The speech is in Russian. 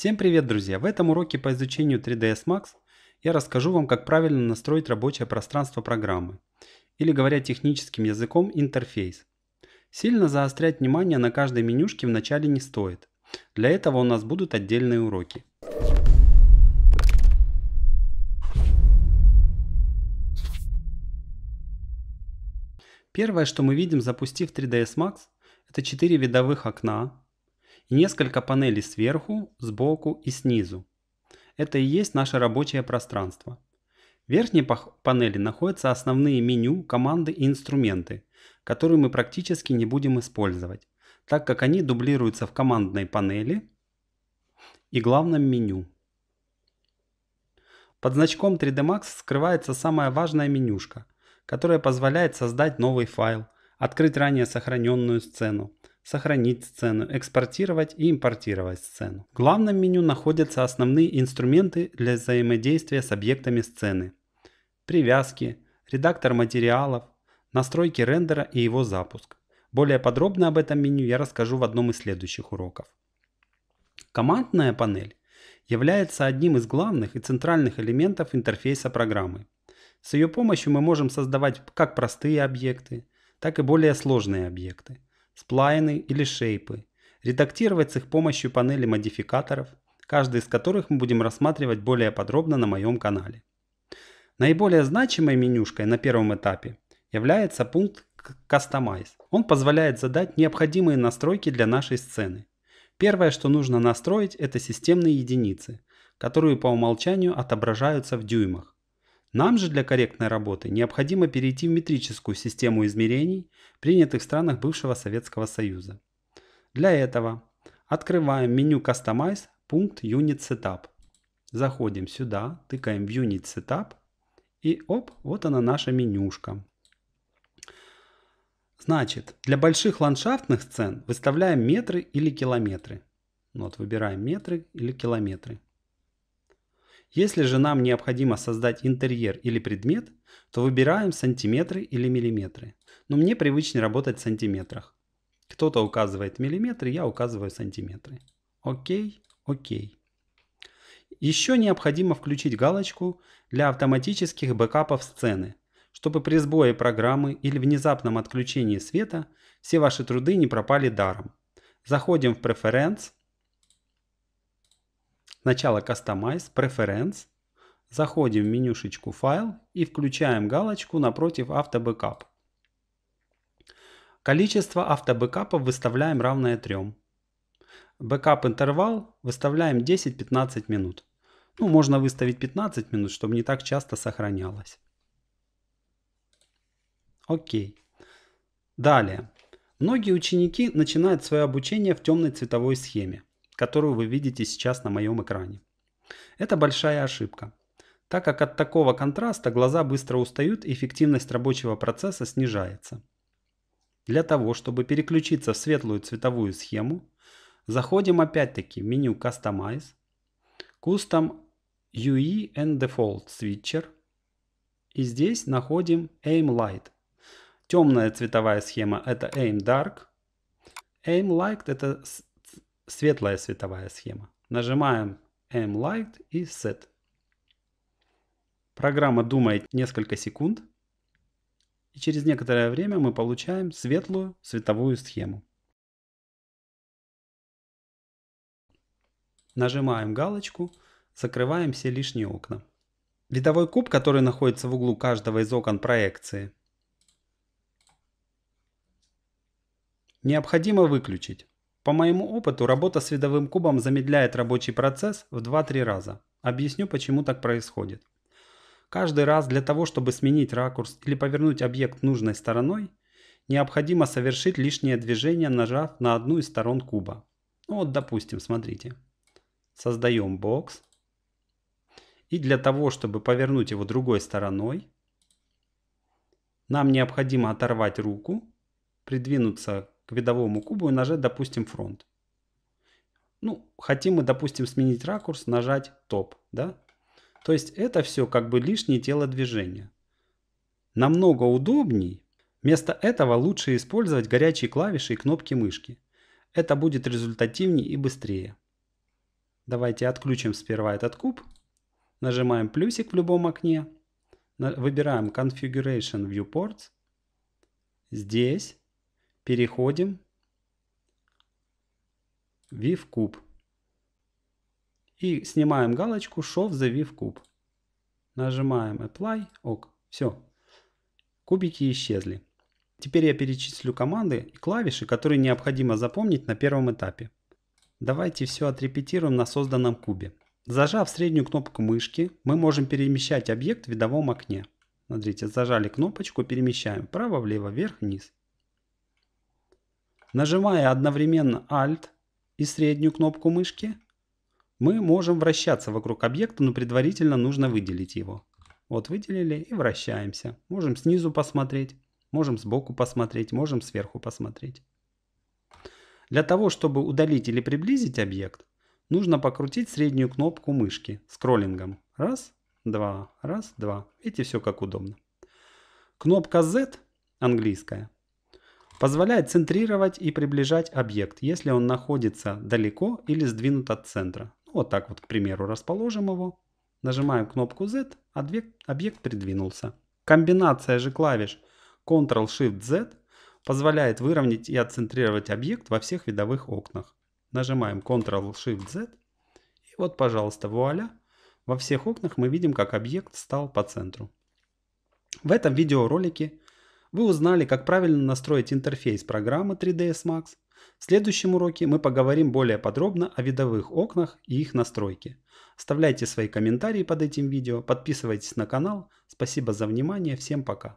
Всем привет, друзья! В этом уроке по изучению 3ds Max я расскажу вам, как правильно настроить рабочее пространство программы, или говоря техническим языком, интерфейс. Сильно заострять внимание на каждой менюшке в начале не стоит. Для этого у нас будут отдельные уроки. Первое, что мы видим, запустив 3ds Max, это четыре видовых окна, несколько панелей сверху, сбоку и снизу. Это и есть наше рабочее пространство. В верхней панели находятся основные меню, команды и инструменты, которые мы практически не будем использовать, так как они дублируются в командной панели и главном меню. Под значком 3D Max скрывается самая важная менюшка, которая позволяет создать новый файл, открыть ранее сохраненную сцену, сохранить сцену, экспортировать и импортировать сцену. В главном меню находятся основные инструменты для взаимодействия с объектами сцены. Привязки, редактор материалов, настройки рендера и его запуск. Более подробно об этом меню я расскажу в одном из следующих уроков. Командная панель является одним из главных и центральных элементов интерфейса программы. С ее помощью мы можем создавать как простые объекты, так и более сложные объекты сплайны или шейпы, редактировать с их помощью панели модификаторов, каждый из которых мы будем рассматривать более подробно на моем канале. Наиболее значимой менюшкой на первом этапе является пункт Customize. Он позволяет задать необходимые настройки для нашей сцены. Первое, что нужно настроить, это системные единицы, которые по умолчанию отображаются в дюймах. Нам же для корректной работы необходимо перейти в метрическую систему измерений, принятых в странах бывшего Советского Союза. Для этого открываем меню Customize, пункт Unit Setup. Заходим сюда, тыкаем в Unit Setup и оп, вот она наша менюшка. Значит, для больших ландшафтных сцен выставляем метры или километры. Ну вот выбираем метры или километры. Если же нам необходимо создать интерьер или предмет, то выбираем сантиметры или миллиметры. Но мне привычнее работать в сантиметрах. Кто-то указывает миллиметры, я указываю сантиметры. Окей, окей. Еще необходимо включить галочку для автоматических бэкапов сцены, чтобы при сбое программы или внезапном отключении света все ваши труды не пропали даром. Заходим в Preference, Сначала Customize, Preference, заходим в менюшечку «Файл» и включаем галочку напротив «Автобэкап». Количество автобэкапов выставляем равное 3. Бэкап-интервал выставляем 10-15 минут. Ну, можно выставить 15 минут, чтобы не так часто сохранялось. Окей. Далее. Многие ученики начинают свое обучение в темной цветовой схеме которую вы видите сейчас на моем экране. Это большая ошибка, так как от такого контраста глаза быстро устают и эффективность рабочего процесса снижается. Для того, чтобы переключиться в светлую цветовую схему, заходим опять-таки в меню Customize, Custom UE and Default Switcher и здесь находим Aim Light. Темная цветовая схема это Aim Dark, Aim Light это светлая световая схема. Нажимаем M-Light и Set. Программа думает несколько секунд. И через некоторое время мы получаем светлую световую схему. Нажимаем галочку, закрываем все лишние окна. Видовой куб, который находится в углу каждого из окон проекции, необходимо выключить. По моему опыту, работа с видовым кубом замедляет рабочий процесс в 2-3 раза. Объясню, почему так происходит. Каждый раз для того, чтобы сменить ракурс или повернуть объект нужной стороной, необходимо совершить лишнее движение, нажав на одну из сторон куба. Ну вот, допустим, смотрите. Создаем бокс. И для того, чтобы повернуть его другой стороной, нам необходимо оторвать руку, придвинуться к видовому кубу и нажать, допустим, фронт. Ну, хотим мы, допустим, сменить ракурс, нажать топ, да? То есть это все как бы лишнее телодвижение. Намного удобней. Вместо этого лучше использовать горячие клавиши и кнопки мышки. Это будет результативнее и быстрее. Давайте отключим сперва этот куб. Нажимаем плюсик в любом окне. Выбираем Configuration Viewports, Здесь Переходим. Вив куб. И снимаем галочку Show the Viv куб. Нажимаем Apply. Ок. Все. Кубики исчезли. Теперь я перечислю команды и клавиши, которые необходимо запомнить на первом этапе. Давайте все отрепетируем на созданном кубе. Зажав среднюю кнопку мышки, мы можем перемещать объект в видовом окне. Смотрите, зажали кнопочку, перемещаем вправо, влево, вверх, вниз. Нажимая одновременно Alt и среднюю кнопку мышки, мы можем вращаться вокруг объекта, но предварительно нужно выделить его. Вот выделили и вращаемся. Можем снизу посмотреть, можем сбоку посмотреть, можем сверху посмотреть. Для того, чтобы удалить или приблизить объект, нужно покрутить среднюю кнопку мышки скроллингом. Раз, два, раз, два. Видите, все как удобно. Кнопка Z, английская, Позволяет центрировать и приближать объект, если он находится далеко или сдвинут от центра. Ну, вот так вот, к примеру, расположим его. Нажимаем кнопку Z, объект, объект придвинулся. Комбинация же клавиш Ctrl-Shift-Z позволяет выровнять и отцентрировать объект во всех видовых окнах. Нажимаем Ctrl-Shift-Z. И вот, пожалуйста, вуаля. Во всех окнах мы видим, как объект стал по центру. В этом видеоролике вы узнали, как правильно настроить интерфейс программы 3ds Max. В следующем уроке мы поговорим более подробно о видовых окнах и их настройке. Оставляйте свои комментарии под этим видео, подписывайтесь на канал. Спасибо за внимание, всем пока.